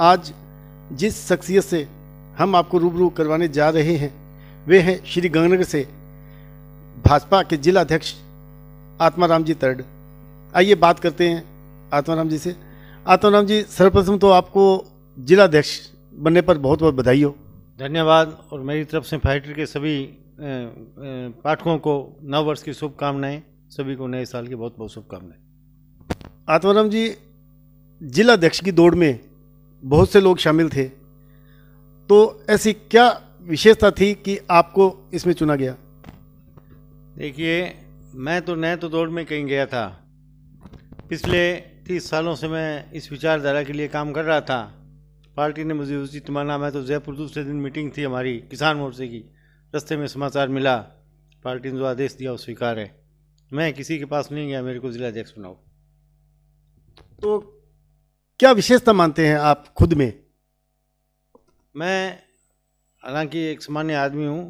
आज जिस शख्सियत से हम आपको रूबरू करवाने जा रहे हैं वे हैं श्री गंगनगर से भाजपा के जिला अध्यक्ष आत्माराम जी तरड आइए बात करते हैं आत्माराम जी से आत्माराम जी सर्वप्रथम तो आपको जिला अध्यक्ष बनने पर बहुत बहुत बधाई हो धन्यवाद और मेरी तरफ से फाइटर के सभी पाठकों को नव वर्ष की शुभकामनाएं सभी को नए साल की बहुत बहुत शुभकामनाएं आत्माराम जी जिला अध्यक्ष की दौड़ में बहुत से लोग शामिल थे तो ऐसी क्या विशेषता थी कि आपको इसमें चुना गया देखिए मैं तो नए तो दौड़ में कहीं गया था पिछले तीस सालों से मैं इस विचारधारा के लिए काम कर रहा था पार्टी ने मुझे उचित माना मैं तो जयपुर दूसरे दिन मीटिंग थी हमारी किसान मोर्चे की रस्ते में समाचार मिला पार्टी ने जो आदेश दिया वो स्वीकार है मैं किसी के पास नहीं गया मेरे को जिला अध्यक्ष बनाओ तो क्या विशेषता मानते हैं आप खुद में मैं हालांकि एक सामान्य आदमी हूँ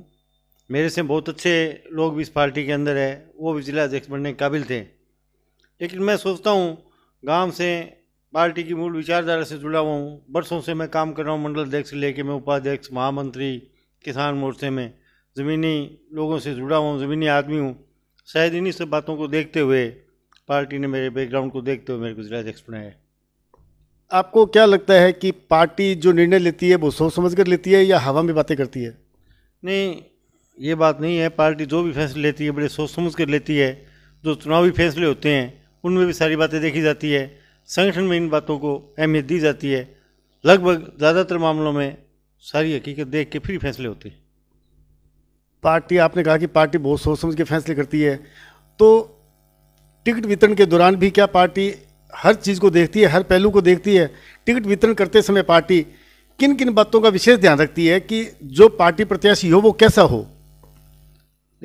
मेरे से बहुत अच्छे लोग भी इस पार्टी के अंदर है वो भी जिला अध्यक्ष बनने के काबिल थे लेकिन मैं सोचता हूँ गांव से पार्टी की मूल विचारधारा से जुड़ा हुआ हूँ बरसों से मैं काम कर रहा हूँ मंडल अध्यक्ष लेके मैं उपाध्यक्ष महामंत्री किसान मोर्चे में ज़मीनी लोगों से जुड़ा हुआ हूँ ज़मीनी आदमी हूँ शायद इन्हीं सब बातों को देखते हुए पार्टी ने मेरे बैकग्राउंड को देखते हुए मेरे को जिला अध्यक्ष बनाया है आपको क्या लगता है कि पार्टी जो निर्णय लेती है वो सोच समझ कर लेती है या हवा में बातें करती है नहीं ये बात नहीं है पार्टी जो भी फैसले लेती है बड़े सोच समझ कर लेती है जो चुनावी फैसले होते हैं उनमें भी सारी बातें देखी जाती है संगठन में इन बातों को अहमियत दी जाती है लगभग ज़्यादातर मामलों में सारी हकीकत देख के फिर फैसले होते हैं पार्टी आपने कहा कि पार्टी बहुत सोच समझ के फैसले करती है तो टिकट वितरण के दौरान भी क्या पार्टी हर चीज़ को देखती है हर पहलू को देखती है टिकट वितरण करते समय पार्टी किन किन बातों का विशेष ध्यान रखती है कि जो पार्टी प्रत्याशी हो वो कैसा हो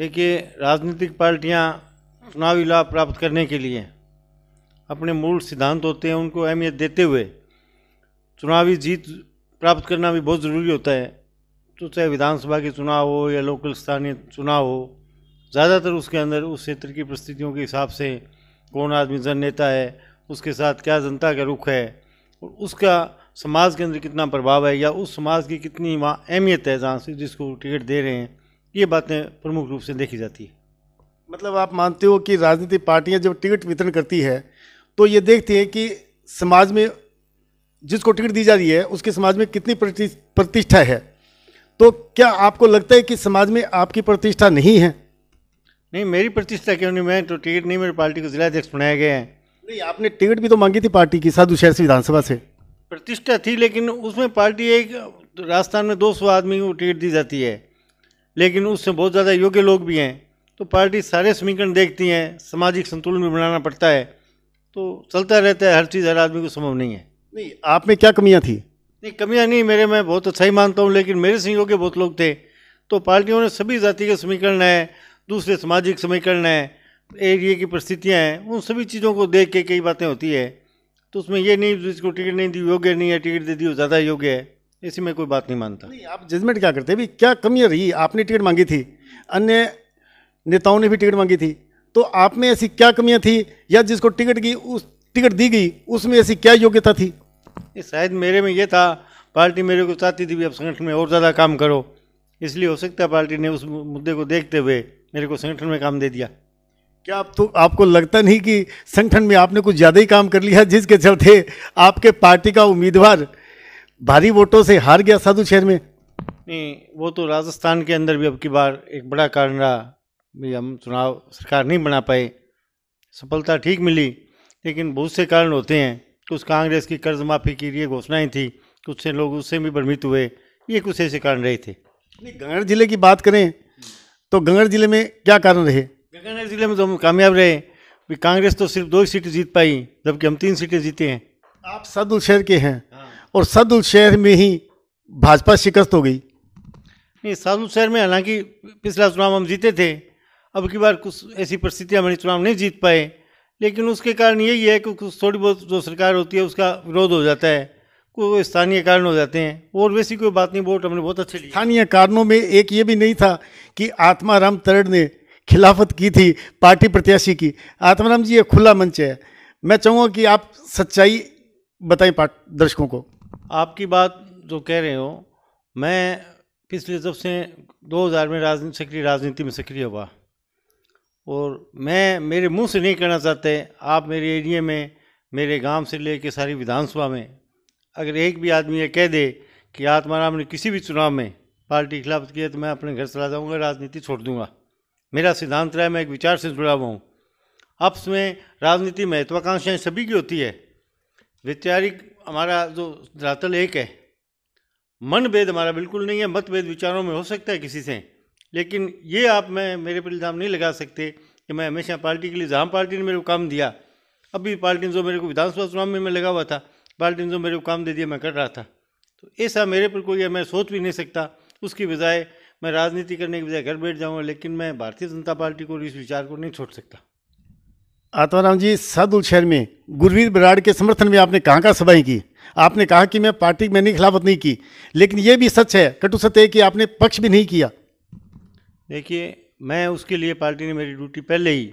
देखिए राजनीतिक पार्टियाँ चुनावी लाभ प्राप्त करने के लिए अपने मूल सिद्धांत होते हैं उनको अहमियत देते हुए चुनावी जीत प्राप्त करना भी बहुत ज़रूरी होता है तो चाहे विधानसभा के चुनाव हो या लोकल स्थानीय चुनाव हो ज़्यादातर उसके अंदर उस क्षेत्र की परिस्थितियों के हिसाब से कौन आदमी जन नेता है उसके साथ क्या जनता का रुख है और उसका समाज के अंदर कितना प्रभाव है या उस समाज की कितनी वहाँ अहमियत है जहाँ से जिसको टिकट दे रहे हैं ये बातें प्रमुख रूप से देखी जाती है मतलब आप मानते हो कि राजनीतिक पार्टियाँ जब टिकट वितरण करती है तो ये देखती हैं कि समाज में जिसको टिकट दी जा रही है उसके समाज में कितनी प्रतिष्ठा है तो क्या आपको लगता है कि समाज में आपकी प्रतिष्ठा नहीं है नहीं मेरी प्रतिष्ठा क्यों नहीं मैं तो टिकट नहीं मेरे पार्टी को जिला अध्यक्ष बनाए गए हैं नहीं आपने टिकट भी तो मांगी थी पार्टी की साधु शहर से विधानसभा से प्रतिष्ठा थी लेकिन उसमें पार्टी एक राजस्थान में 200 आदमी को टिकट दी जाती है लेकिन उसमें बहुत ज़्यादा योग्य लोग भी हैं तो पार्टी सारे समीकरण देखती हैं सामाजिक संतुलन भी बनाना पड़ता है तो चलता रहता है हर चीज़ हर आदमी को संभव नहीं है नहीं आप में क्या कमियाँ थी नहीं कमियाँ नहीं मेरे मैं बहुत अच्छा ही मानता हूँ लेकिन मेरे से योग्य बहुत लोग थे तो पार्टियों ने सभी जाति के समीकरण है दूसरे सामाजिक समीकरण है एरिए की परिस्थितियाँ हैं उन सभी चीज़ों को देख के कई बातें होती है तो उसमें ये नहीं जिसको टिकट नहीं दी योग्य नहीं है टिकट दे दी वो ज़्यादा योग्य है इसी में कोई बात नहीं मानता नहीं आप जजमेंट क्या करते भाई क्या कमियाँ रही आपने टिकट मांगी थी अन्य नेताओं ने भी टिकट मांगी थी तो आप में ऐसी क्या कमियाँ थी या जिसको टिकट की उस टिकट दी गई उसमें ऐसी क्या योग्यता थी शायद मेरे में ये था पार्टी मेरे को चाहती थी भी अब संगठन में और ज़्यादा काम करो इसलिए हो सकता है पार्टी ने उस मुद्दे को देखते हुए मेरे को संगठन में काम दे दिया क्या आप तो आपको लगता नहीं कि संगठन में आपने कुछ ज़्यादा ही काम कर लिया जिसके चलते आपके पार्टी का उम्मीदवार भारी वोटों से हार गया साधु शहर में नहीं वो तो राजस्थान के अंदर भी अब की बार एक बड़ा कारण रहा भी हम चुनाव सरकार नहीं बना पाए सफलता ठीक मिली लेकिन बहुत से कारण होते हैं कुछ कांग्रेस की कर्ज माफ़ी की ये घोषणाएं थी कुछ से लोग उससे भी भ्रमित हुए ये कुछ ऐसे कारण रहे थे नहीं गंगड़ जिले की बात करें तो गंगड़ जिले में क्या कारण रहे बीकानेर ज़िले में तो हम कामयाब रहे कांग्रेस तो सिर्फ दो ही सीटें जीत पाई जबकि हम तीन सीटें जीते हैं आप सदुल शहर के हैं हाँ। और सदुल शहर में ही भाजपा शिकस्त हो गई नहीं सदुल शहर में हालांकि पिछला चुनाव हम जीते थे अब की बार कुछ ऐसी परिस्थितियाँ हमारे चुनाव नहीं जीत पाए लेकिन उसके कारण यही है कि कुछ थोड़ी बहुत जो सरकार होती है उसका विरोध हो जाता है कोई स्थानीय कारण हो जाते हैं और वैसी कोई बात नहीं वोट हमने बहुत अच्छे स्थानीय कारणों में एक ये भी नहीं था कि आत्माराम तरड़ ने खिलाफत की थी पार्टी प्रत्याशी की आत्माराम जी ये खुला मंच है मैं चाहूँगा कि आप सच्चाई बताएं पाठ दर्शकों को आपकी बात जो कह रहे हो मैं पिछले जब से 2000 में राजनीति सक्रिय राजनीति में सक्रिय हुआ और मैं मेरे मुंह से नहीं कहना चाहते आप मेरे एरिया में मेरे गांव से लेकर सारी विधानसभा में अगर एक भी आदमी ये कह दे कि आत्माराम ने किसी भी चुनाव में पार्टी खिलाफ किया तो मैं अपने घर चला जाऊँगा राजनीति छोड़ दूंगा मेरा सिद्धांत रहा है मैं एक विचार से जुड़ा हुआ हूँ अप्स में राजनीति महत्वाकांक्षाएँ सभी की होती है वैचारिक हमारा जो धरातल एक है मन भेद हमारा बिल्कुल नहीं है मतभेद विचारों में हो सकता है किसी से लेकिन ये आप मैं मेरे पर इल्ज़ाम नहीं लगा सकते कि मैं हमेशा पार्टी के लिए जहाँ पार्टी ने मेरे को काम दिया अभी पार्टी ने जो मेरे को विधानसभा चुनाव में मैं लगा हुआ था पार्टी ने जो मेरे को काम दे दिया मैं कर रहा था तो ऐसा मेरे पर कोई मैं सोच भी नहीं सकता उसकी बजाय मैं राजनीति करने के बजाय घर बैठ जाऊँगा लेकिन मैं भारतीय जनता पार्टी को इस विचार को नहीं छोड़ सकता आत्माराम जी सादुल शहर में गुरवीर बराड़ के समर्थन में आपने कहाँ कहाँ सभाएं की आपने कहा कि मैं पार्टी में नहीं खिलाफत नहीं की लेकिन ये भी सच है कटु सत्य है कि आपने पक्ष भी नहीं किया देखिए मैं उसके लिए पार्टी ने मेरी ड्यूटी पहले ही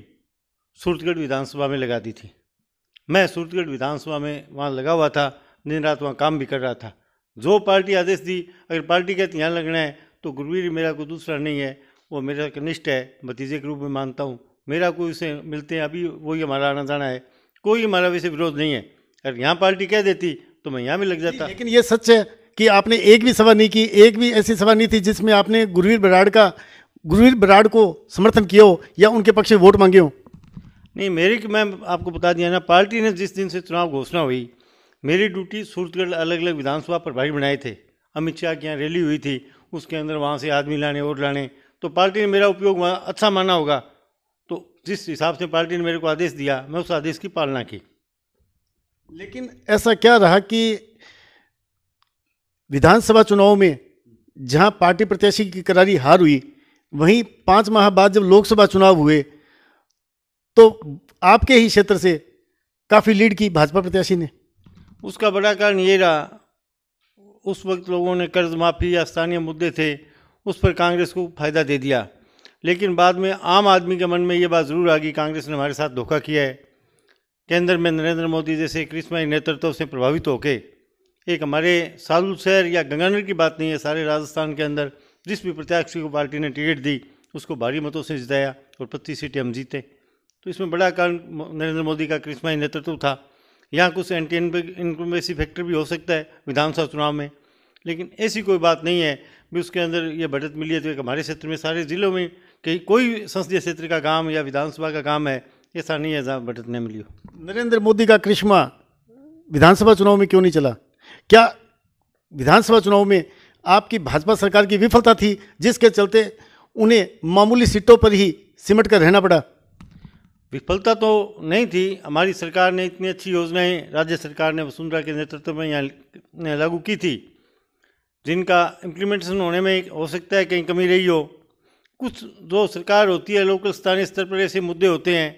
सूरतगढ़ विधानसभा में लगा दी थी मैं सूरतगढ़ विधानसभा में वहाँ लगा हुआ था दिन रात वहाँ काम भी कर रहा था जो पार्टी आदेश दी अगर पार्टी कहती यहाँ लगना है तो गुरुवीर मेरा कोई दूसरा नहीं है वो मेरा कनिष्ठ है भतीजे के रूप में मानता हूँ मेरा कोई उसे मिलते हैं अभी वही हमारा आना जाना है कोई हमारा वैसे विरोध नहीं है अगर यहाँ पार्टी कह देती तो मैं यहाँ भी लग जाता लेकिन ये सच है कि आपने एक भी सभा नहीं की एक भी ऐसी सभा नहीं थी जिसमें आपने गुरुवीर बराड़ का गुरुवीर बराड़ को समर्थन किया हो या उनके पक्ष में वोट मांगे हो नहीं मेरी मैं आपको बता दिया ना पार्टी ने जिस दिन से चुनाव घोषणा हुई मेरी ड्यूटी सूरतगढ़ अलग अलग विधानसभा प्रभारी बनाए थे अमित शाह के यहाँ रैली हुई थी उसके अंदर वहाँ से आदमी लाने और लाने तो पार्टी ने मेरा उपयोग वहाँ अच्छा माना होगा तो जिस हिसाब से पार्टी ने मेरे को आदेश दिया मैं उस आदेश की पालना की लेकिन ऐसा क्या रहा कि विधानसभा चुनाव में जहाँ पार्टी प्रत्याशी की करारी हार हुई वहीं पाँच माह बाद जब लोकसभा चुनाव हुए तो आपके ही क्षेत्र से काफ़ी लीड की भाजपा प्रत्याशी ने उसका बड़ा कारण ये रहा उस वक्त लोगों ने कर्ज माफ़ी या स्थानीय मुद्दे थे उस पर कांग्रेस को फ़ायदा दे दिया लेकिन बाद में आम आदमी के मन में ये बात ज़रूर आ गई कांग्रेस ने हमारे साथ धोखा किया है केंद्र में नरेंद्र मोदी जैसे कृष्णमय नेतृत्व से प्रभावित होके एक हमारे सालू शहर या गंगानगर की बात नहीं है सारे राजस्थान के अंदर जिस भी प्रत्याशी को पार्टी ने टिकट दी उसको भारी मतों से जिताया और पच्चीस सीटें हम जीते तो इसमें बड़ा कारण नरेंद्र मोदी का कृष्णमय नेतृत्व था यहाँ कुछ एंटी इनकम्बेसी फैक्टर भी हो सकता है विधानसभा चुनाव में लेकिन ऐसी कोई बात नहीं है भी उसके अंदर ये बढ़त मिली है तो हमारे क्षेत्र में सारे ज़िलों में कहीं कोई संसदीय क्षेत्र का काम या विधानसभा का काम है ऐसा नहीं है जहाँ बढ़त नहीं मिली हो नरेंद्र मोदी का करिश्मा विधानसभा चुनाव में क्यों नहीं चला क्या विधानसभा चुनाव में आपकी भाजपा सरकार की विफलता थी जिसके चलते उन्हें मामूली सीटों पर ही सिमट कर रहना पड़ा विफलता तो नहीं थी हमारी सरकार ने इतनी अच्छी योजनाएं राज्य सरकार ने वसुंधरा के नेतृत्व में यहाँ लागू की थी जिनका इम्प्लीमेंटेशन होने में हो सकता है कहीं कमी रही हो कुछ जो सरकार होती है लोकल स्थानीय स्तर पर ऐसे मुद्दे होते हैं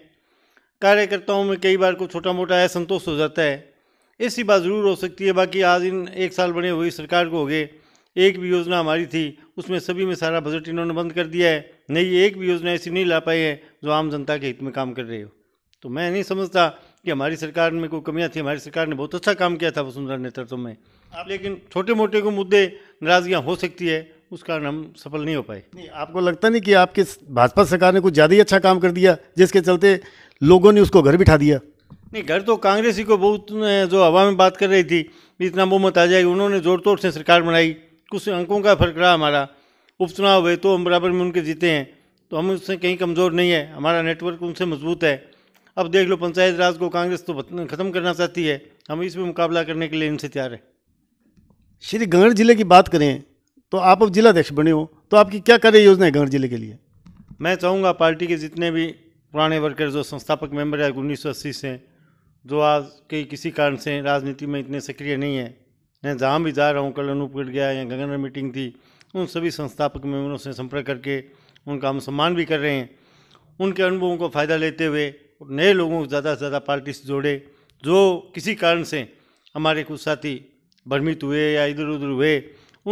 कार्यकर्ताओं में कई बार कुछ छोटा मोटा असंतोष हो जाता है ऐसी बात ज़रूर हो सकती है बाकी आज इन एक साल बने हुई सरकार को हो गए एक भी योजना हमारी थी उसमें सभी में सारा बजट इन्होंने बंद कर दिया है नहीं एक भी योजना ऐसी नहीं ला पाई है जो आम जनता के हित में काम कर रही हो तो मैं नहीं समझता कि हमारी सरकार में कोई कमियाँ थी हमारी सरकार ने बहुत अच्छा काम किया था वसुंधरा नेतृत्व में आप लेकिन छोटे मोटे को मुद्दे नाराजगियाँ हो सकती है उस कारण हम सफल नहीं हो पाए नहीं आपको लगता नहीं कि आपके भाजपा सरकार ने कुछ ज़्यादा ही अच्छा काम कर दिया जिसके चलते लोगों ने उसको घर बिठा दिया नहीं घर तो कांग्रेस ही को बहुत जो हवा में बात कर रही थी इतना बहुमत आ जाएगी उन्होंने जोर तोड़ से सरकार बनाई कुछ अंकों का फर्क रहा हमारा उपचुनाव हुए तो हम बराबर में उनके जीते हैं तो हम उससे कहीं कमज़ोर नहीं है हमारा नेटवर्क उनसे मजबूत है अब देख लो पंचायत राज को कांग्रेस तो ख़त्म करना चाहती है हम इसमें मुकाबला करने के लिए इनसे तैयार हैं श्री गंगड़ जिले की बात करें तो आप अब जिलाध्यक्ष बने हो तो आपकी क्या कार्य योजना है गंगड़ जिले के लिए मैं चाहूँगा पार्टी के जितने भी पुराने वर्कर जो संस्थापक मेंबर है उन्नीस से जो आज कई किसी कारण से राजनीति में इतने सक्रिय नहीं है मैं जहाँ भी जा रहा हूँ कल अनूपगढ़ गया या गंगानगर मीटिंग थी उन सभी संस्थापक मेम्बरों से संपर्क करके उनका हम सम्मान भी कर रहे हैं उनके अनुभवों को फ़ायदा लेते हुए नए लोगों को ज़्यादा से ज़्यादा पार्टी से जोड़े जो किसी कारण से हमारे कुछ साथी भ्रमित हुए या इधर उधर हुए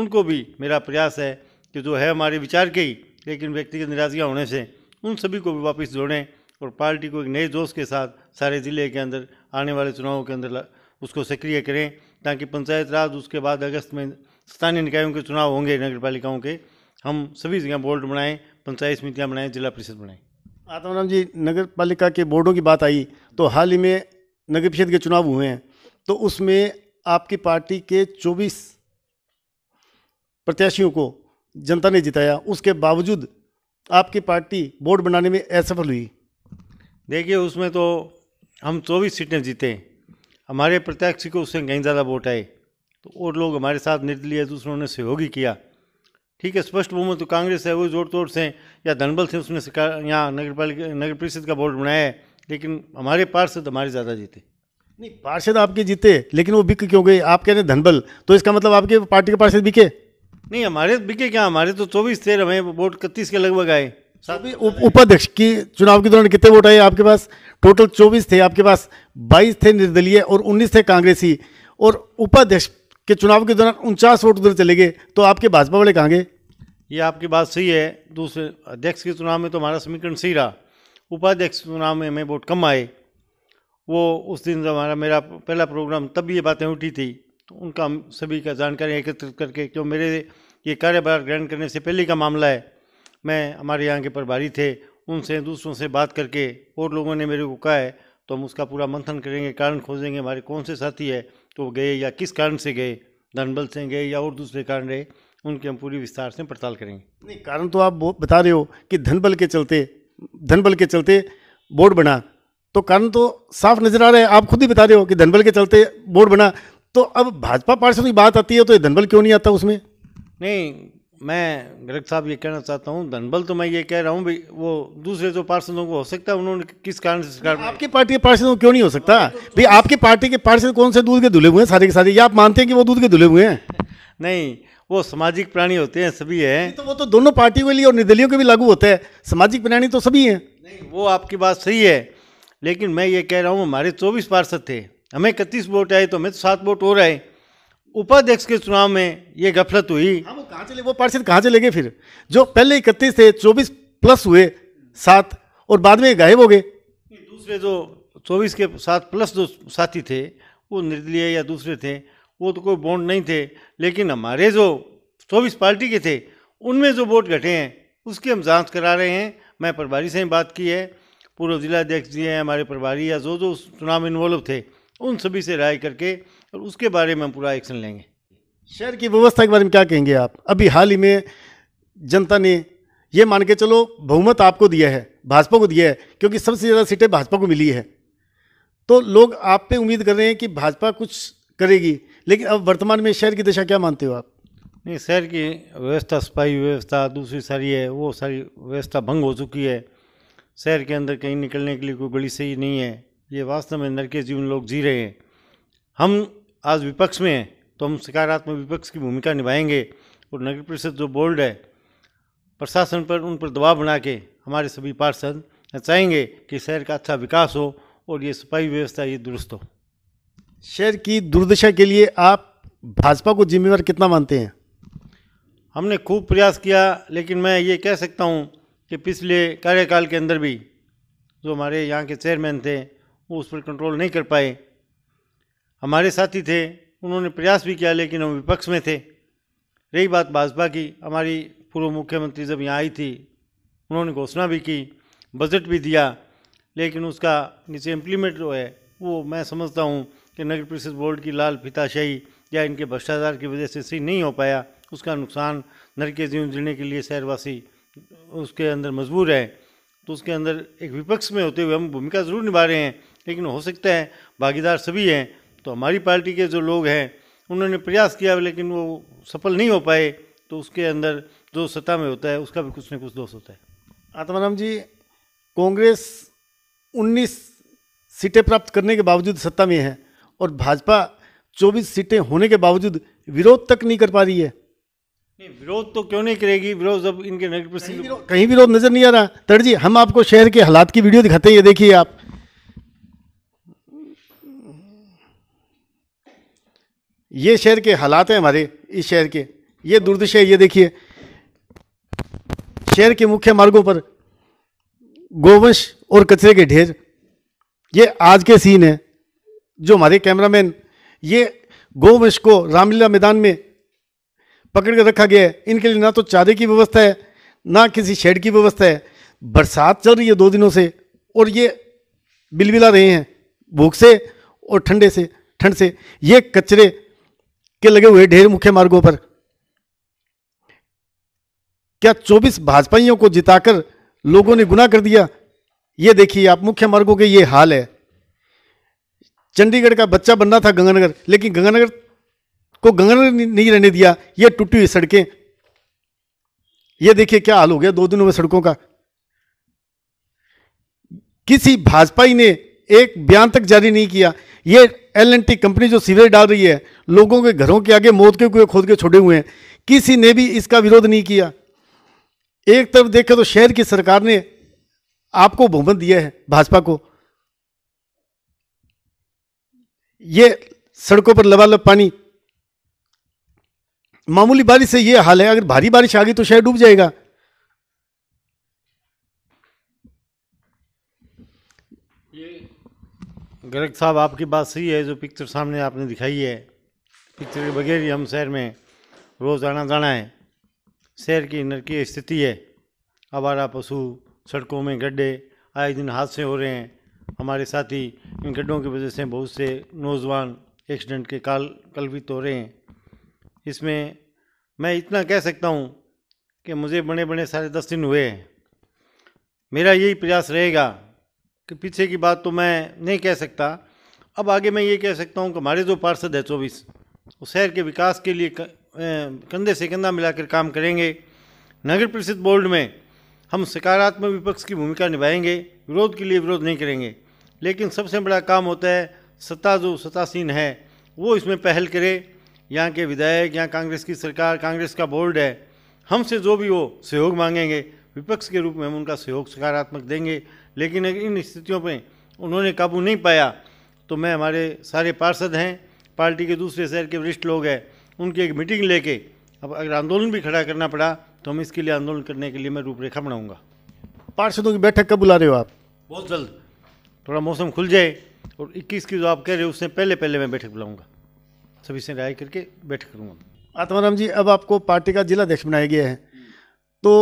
उनको भी मेरा प्रयास है कि जो है हमारे विचार के ही लेकिन व्यक्तिगत निराजगियाँ होने से उन सभी को भी वापस जोड़ें और पार्टी को एक नए जोश के साथ सारे ज़िले के अंदर आने वाले चुनावों के अंदर उसको सक्रिय करें ताकि पंचायत राज उसके बाद अगस्त में स्थानीय निकायों के चुनाव होंगे नगर पालिकाओं के हम सभी जगह बोर्ड बनाएं पंचायत समितियाँ बनाएं जिला परिषद बनाएं आत्माराम जी नगर पालिका के बोर्डों की बात आई तो हाल ही में नगर परिषद के चुनाव हुए हैं तो उसमें आपकी पार्टी के चौबीस प्रत्याशियों को जनता ने जिताया उसके बावजूद आपकी पार्टी बोर्ड बनाने में असफल हुई देखिए उसमें तो हम चौबीस सीटें जीते हैं हमारे प्रत्याशी को उससे कहीं ज़्यादा वोट आए तो और लोग हमारे साथ निर्दलीय दूसरों ने सहयोग ही किया ठीक है स्पष्ट बहुमत तो कांग्रेस है वो जोर तोड़ से या धनबल से उसने यहाँ नगर पालिका नगर परिषद का बोर्ड बनाया है लेकिन हमारे पार्षद हमारे ज़्यादा जीते नहीं पार्षद आपके जीते लेकिन वो बिक क्यों गए आप कह रहे धनबल तो इसका मतलब आपके पार्टी के पार्षद बिके नहीं हमारे बिके क्या हमारे तो चौबीस तेरह हमें वोट इकतीस के लगभग आए तो उपाध्यक्ष की चुनाव के दौरान कितने वोट आए आपके पास टोटल 24 थे आपके पास 22 थे निर्दलीय और 19 थे कांग्रेसी और उपाध्यक्ष के चुनाव के दौरान उनचास वोट उधर चले गए तो आपके भाजपा वाले कहाँ गए ये आपकी बात सही है दूसरे अध्यक्ष के चुनाव में तो हमारा समीकरण सही रहा उपाध्यक्ष चुनाव में हमें वोट कम आए वो उस दिन हमारा मेरा पहला प्रोग्राम तब ये बातें उठी थी तो उनका सभी का जानकारी एकत्रित करके क्यों मेरे ये कार्यभार ग्रहण करने से पहले का मामला है मैं हमारे यहाँ के प्रभारी थे उनसे दूसरों से बात करके और लोगों ने मेरे को कहा है तो हम उसका पूरा मंथन करेंगे कारण खोजेंगे हमारे कौन से साथी है तो गए या किस कारण से गए धनबल से गए या और दूसरे कारण रहे उनकी हम पूरी विस्तार से पड़ताल करेंगे नहीं कारण तो आप बता रहे हो कि धनबल के चलते धनबल के चलते बोर्ड बना तो कारण तो साफ नजर आ रहा है आप खुद ही बता रहे हो कि धनबल के चलते बोर्ड बना तो अब भाजपा पार्षद की बात आती है तो ये धनबल क्यों नहीं आता उसमें नहीं मैं गिरक साहब ये कहना चाहता हूँ धनबल तो मैं ये कह रहा हूँ वो दूसरे जो पार्षदों को हो सकता है उन्होंने किस कारण से सरकार आपकी पार्टी के पार्षदों क्यों नहीं हो सकता भाई आपकी पार्टी के पार्षद कौन से दूध के धुले हुए हैं सारे के सारे ये आप मानते हैं कि वो दूध के धुले हुए हैं नहीं वो सामाजिक प्राणी होते हैं सभी हैं तो वो तो दोनों पार्टियों के लिए और निर्दलियों के भी लागू होते हैं सामाजिक प्राणी तो सभी हैं नहीं वो आपकी बात सही है लेकिन मैं ये कह रहा हूँ हमारे चौबीस पार्षद थे हमें इकतीस वोट आए तो हमें तो सात वोट हो रहे उपाध्यक्ष के चुनाव में ये गफलत हुई कहाँ से ले वो पार्षद कहाँ से गए फिर जो पहले इकतीस थे चौबीस प्लस हुए सात और बाद में गायब हो गए दूसरे जो चौबीस के साथ प्लस जो साथी थे वो निर्दलीय या दूसरे थे वो तो कोई बॉन्ड नहीं थे लेकिन हमारे जो चौबीस पार्टी के थे उनमें जो वोट घटे हैं उसकी हम जांच करा रहे हैं मैं प्रभारी से ही बात की है पूर्व जिलाध्यक्ष जी हैं हमारे प्रभारी या जो जो चुनाव इन्वॉल्व थे उन सभी से राय करके और उसके बारे में हम पूरा एक्शन लेंगे शहर की व्यवस्था के बारे में क्या कहेंगे आप अभी हाल ही में जनता ने ये मान के चलो बहुमत आपको दिया है भाजपा को दिया है क्योंकि सबसे ज़्यादा सीटें भाजपा को मिली है तो लोग आप पे उम्मीद कर रहे हैं कि भाजपा कुछ करेगी लेकिन अब वर्तमान में शहर की दशा क्या मानते हो आप नहीं शहर की व्यवस्था सफाई व्यवस्था दूसरी सारी है वो सारी व्यवस्था भंग हो चुकी है शहर के अंदर कहीं निकलने के लिए कोई गली सही नहीं है ये वास्तव में नरके जीवन लोग जी रहे हैं हम आज विपक्ष में हैं तो हम सकारात्मक विपक्ष की भूमिका निभाएंगे और नगर परिषद जो बोर्ड है प्रशासन पर उन पर दबाव बना के हमारे सभी पार्षद चाहेंगे कि शहर का अच्छा विकास हो और ये सफाई व्यवस्था ये दुरुस्त हो शहर की दुर्दशा के लिए आप भाजपा को जिम्मेवार कितना मानते हैं हमने खूब प्रयास किया लेकिन मैं ये कह सकता हूँ कि पिछले कार्यकाल के अंदर भी जो हमारे यहाँ के चेयरमैन थे वो उस पर कंट्रोल नहीं कर पाए हमारे साथी थे उन्होंने प्रयास भी किया लेकिन हम विपक्ष में थे रही बात भाजपा की हमारी पूर्व मुख्यमंत्री जब यहाँ आई थी उन्होंने घोषणा भी की बजट भी दिया लेकिन उसका नीचे इम्प्लीमेंट जो है वो मैं समझता हूँ कि नगर परिषद बोर्ड की लाल फिताशाही या इनके भ्रष्टाचार की वजह से सही नहीं हो पाया उसका नुकसान नर के जीवन जीने के लिए शहरवासी उसके अंदर मजबूर है तो उसके अंदर एक विपक्ष में होते हुए हम भूमिका ज़रूर निभा रहे हैं लेकिन हो सकता है भागीदार सभी हैं तो हमारी पार्टी के जो लोग हैं उन्होंने प्रयास किया लेकिन वो सफल नहीं हो पाए तो उसके अंदर जो सत्ता में होता है उसका भी कुछ न कुछ दोष होता है आत्माराम जी कांग्रेस 19 सीटें प्राप्त करने के बावजूद सत्ता में है और भाजपा 24 सीटें होने के बावजूद विरोध तक नहीं कर पा रही है नहीं विरोध तो क्यों नहीं करेगी विरोध जब इनके नगर कहीं विरोध नजर नहीं आ रहा तर जी हम आपको शहर के हालात की वीडियो दिखाते हैं ये देखिए आप ये शहर के हालात हैं हमारे इस शहर के ये दुर्दशा ये देखिए शहर के मुख्य मार्गों पर गोवंश और कचरे के ढेर ये आज के सीन है जो हमारे कैमरामैन ये गोवंश को रामलीला मैदान में पकड़ कर रखा गया है इनके लिए ना तो चारे की व्यवस्था है ना किसी शेड की व्यवस्था है बरसात चल रही है दो दिनों से और ये बिलबिला रहे हैं भूख से और ठंडे से ठंड से ये कचरे के लगे हुए ढेर मुख्य मार्गों पर क्या 24 भाजपाइयों को जिताकर लोगों ने गुना कर दिया ये देखिए आप मुख्य मार्गों के ये हाल है चंडीगढ़ का बच्चा बनना था गंगानगर लेकिन गंगानगर को गंगानगर नहीं रहने दिया ये टूटी हुई सड़कें ये देखिए क्या हाल हो गया दो दिनों में सड़कों का किसी भाजपाई ने एक बयान तक जारी नहीं किया ये एल एन टी कंपनी जो सीवरेज डाल रही है लोगों के घरों के आगे मौत के कुएं खोद के छोड़े हुए हैं किसी ने भी इसका विरोध नहीं किया एक तरफ देखे तो शहर की सरकार ने आपको बहुमत दिया है भाजपा को ये सड़कों पर लबालब पानी मामूली बारिश से ये हाल है अगर भारी बारिश आ गई तो शहर डूब जाएगा गर्ग साहब आपकी बात सही है जो पिक्चर सामने आपने दिखाई है पिक्चर के बगैर ही हम शहर में रोज़ आना जाना है शहर की नरकीय स्थिति है आवारा पशु सड़कों में गड्ढे आए दिन हादसे हो रहे हैं हमारे साथी इन गड्ढों की वजह से बहुत से नौजवान एक्सीडेंट के काल कल्पित हो रहे हैं इसमें मैं इतना कह सकता हूँ कि मुझे बड़े बने सारे दस दिन हुए हैं मेरा यही प्रयास रहेगा कि पीछे की बात तो मैं नहीं कह सकता अब आगे मैं ये कह सकता हूँ कि हमारे जो पार्षद है चौबीस वो शहर के विकास के लिए कंधे से कंधा मिलाकर काम करेंगे नगर परिषद बोर्ड में हम सकारात्मक विपक्ष की भूमिका निभाएंगे विरोध के लिए विरोध नहीं करेंगे लेकिन सबसे बड़ा काम होता है सत्ता जो सत्तासीन है वो इसमें पहल करे यहाँ के विधायक यहाँ कांग्रेस की सरकार कांग्रेस का बोर्ड है हमसे जो भी हो सहयोग मांगेंगे विपक्ष के रूप में हम उनका सहयोग सकारात्मक देंगे लेकिन इन स्थितियों पर उन्होंने काबू नहीं पाया तो मैं हमारे सारे पार्षद हैं पार्टी के दूसरे शहर के वरिष्ठ लोग हैं उनकी एक मीटिंग लेके अब अगर आंदोलन भी खड़ा करना पड़ा तो हम इसके लिए आंदोलन करने के लिए मैं रूपरेखा बनाऊँगा पार्षदों की बैठक कब बुला रहे हो आप बहुत जल्द थोड़ा मौसम खुल जाए और 21 की जो आप कह रहे हो उससे पहले पहले मैं बैठक बुलाऊंगा सभी से राय करके बैठक करूँगा आत्माराम जी अब आपको पार्टी का जिला अध्यक्ष बनाया गया है तो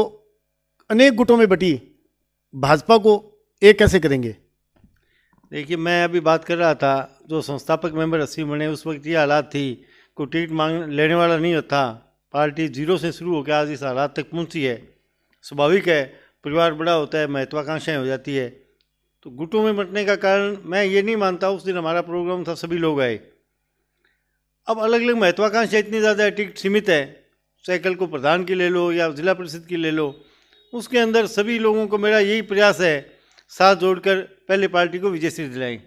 अनेक गुटों में बटी भाजपा को ये कैसे करेंगे देखिए मैं अभी बात कर रहा था जो संस्थापक मेंबर असीम बने उस वक्त ये हालात थी कोई टिकट मांग लेने वाला नहीं होता पार्टी जीरो से शुरू होकर आज इस हालात तक पहुंची है स्वाभाविक है परिवार बड़ा होता है महत्वाकांक्षाएं हो जाती है तो गुटों में बंटने का कारण मैं ये नहीं मानता उस दिन हमारा प्रोग्राम था सभी लोग आए अब अलग अलग महत्वाकांक्षा इतनी ज़्यादा है टिकट सीमित है साइकिल को प्रधान की ले लो या जिला परिषद की ले लो उसके अंदर सभी लोगों को मेरा यही प्रयास है साथ जोड़कर पहले पार्टी को विजय सिंह दिलाई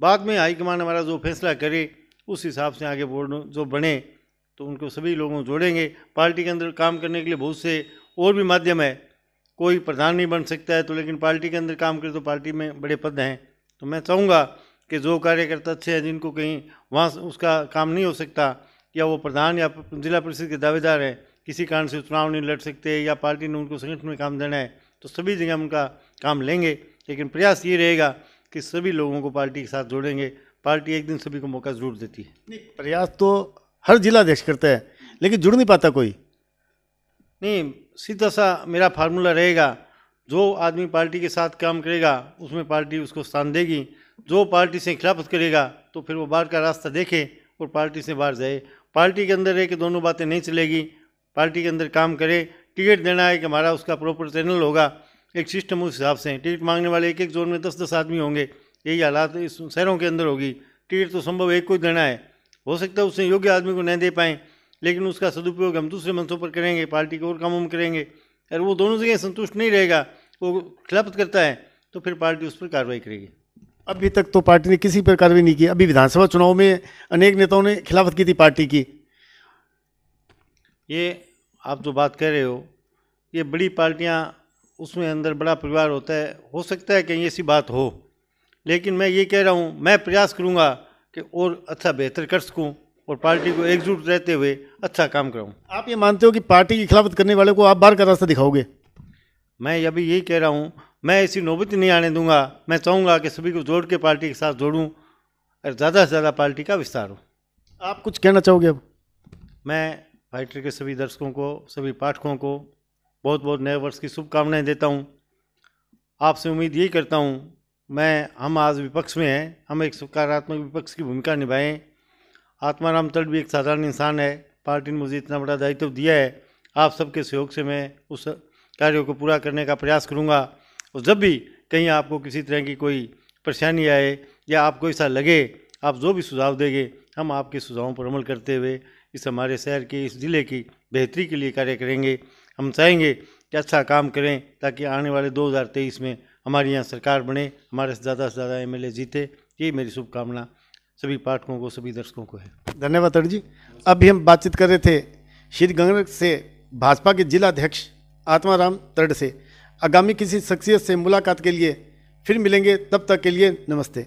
बाद में हाईकमान हमारा जो फैसला करे उस हिसाब से आगे बोर्ड जो बने तो उनको सभी लोगों को जोड़ेंगे पार्टी के अंदर काम करने के लिए बहुत से और भी माध्यम है कोई प्रधान नहीं बन सकता है तो लेकिन पार्टी के अंदर काम करे तो पार्टी में बड़े पद हैं तो मैं चाहूँगा कि जो कार्यकर्ता अच्छे हैं जिनको कहीं वहाँ उसका काम नहीं हो सकता या वो प्रधान या जिला परिषद के दावेदार हैं किसी कारण से चुनाव नहीं लड़ सकते या पार्टी ने उनको संगठन में काम देना है तो सभी जगह उनका काम लेंगे लेकिन प्रयास ये रहेगा कि सभी लोगों को पार्टी के साथ जोड़ेंगे पार्टी एक दिन सभी को मौका जरूर देती है नहीं प्रयास तो हर जिला अध्यक्ष करता है लेकिन जुड़ नहीं पाता कोई नहीं सीधा सा मेरा फार्मूला रहेगा जो आदमी पार्टी के साथ काम करेगा उसमें पार्टी उसको स्थान देगी जो पार्टी से खिलाफत करेगा तो फिर वो बाहर का रास्ता देखे और पार्टी से बाहर जाए पार्टी के अंदर रह के दोनों बातें नहीं चलेगी पार्टी के अंदर काम करे टिकट देना है कि हमारा उसका प्रॉपर चैनल होगा एक सिस्टम उस हिसाब से टिकट मांगने वाले एक एक जोन में दस दस आदमी होंगे यही हालात इस शहरों के अंदर होगी टिकट तो संभव एक को ही देना है हो सकता है उसने योग्य आदमी को नहीं दे पाएं लेकिन उसका सदुपयोग हम दूसरे मंचों पर करेंगे पार्टी के और कामों में करेंगे अगर वो दोनों जगह संतुष्ट नहीं रहेगा वो खिलाफत करता है तो फिर पार्टी उस पर कार्रवाई करेगी अभी तक तो पार्टी ने किसी पर कार्रवाई नहीं की अभी विधानसभा चुनाव में अनेक नेताओं ने खिलाफत की थी पार्टी की ये आप जो बात कह रहे हो ये बड़ी पार्टियाँ उसमें अंदर बड़ा परिवार होता है हो सकता है कि ऐसी बात हो लेकिन मैं ये कह रहा हूँ मैं प्रयास करूँगा कि और अच्छा बेहतर कर सकूँ और पार्टी को एकजुट रहते हुए अच्छा काम कराऊँ आप ये मानते हो कि पार्टी की खिलाफत करने वाले को आप बाहर का रास्ता दिखाओगे मैं अभी यही कह रहा हूँ मैं ऐसी नौबत नहीं आने दूंगा मैं चाहूँगा कि सभी को जोड़ के पार्टी के साथ जोड़ूँ और ज़्यादा से ज़्यादा पार्टी का विस्तार हो आप कुछ कहना चाहोगे अब मैं फाइटर के सभी दर्शकों को सभी पाठकों को बहुत बहुत नए वर्ष की शुभकामनाएं देता हूं आपसे उम्मीद यही करता हूं मैं हम आज विपक्ष में हैं हम एक सकारात्मक विपक्ष की भूमिका निभाएं आत्माराम तट भी एक साधारण इंसान है पार्टी ने मुझे इतना बड़ा दायित्व दिया है आप सबके सहयोग से मैं उस कार्य को पूरा करने का प्रयास करूँगा और जब भी कहीं आपको किसी तरह की कोई परेशानी आए या आपको ऐसा लगे आप जो भी सुझाव देंगे हम आपके सुझावों पर अमल करते हुए इस हमारे शहर की इस ज़िले की बेहतरी के लिए कार्य करेंगे हम चाहेंगे कि अच्छा काम करें ताकि आने वाले 2023 में हमारे यहाँ सरकार बने हमारे से ज़्यादा से ज़्यादा एमएलए जीते ये मेरी शुभकामना सभी पाठकों को सभी दर्शकों को है धन्यवाद तड़ जी अभी हम बातचीत कर रहे थे श्री गंग से भाजपा के जिला अध्यक्ष आत्माराम तड़ से आगामी किसी शख्सियत से मुलाकात के लिए फिर मिलेंगे तब तक के लिए नमस्ते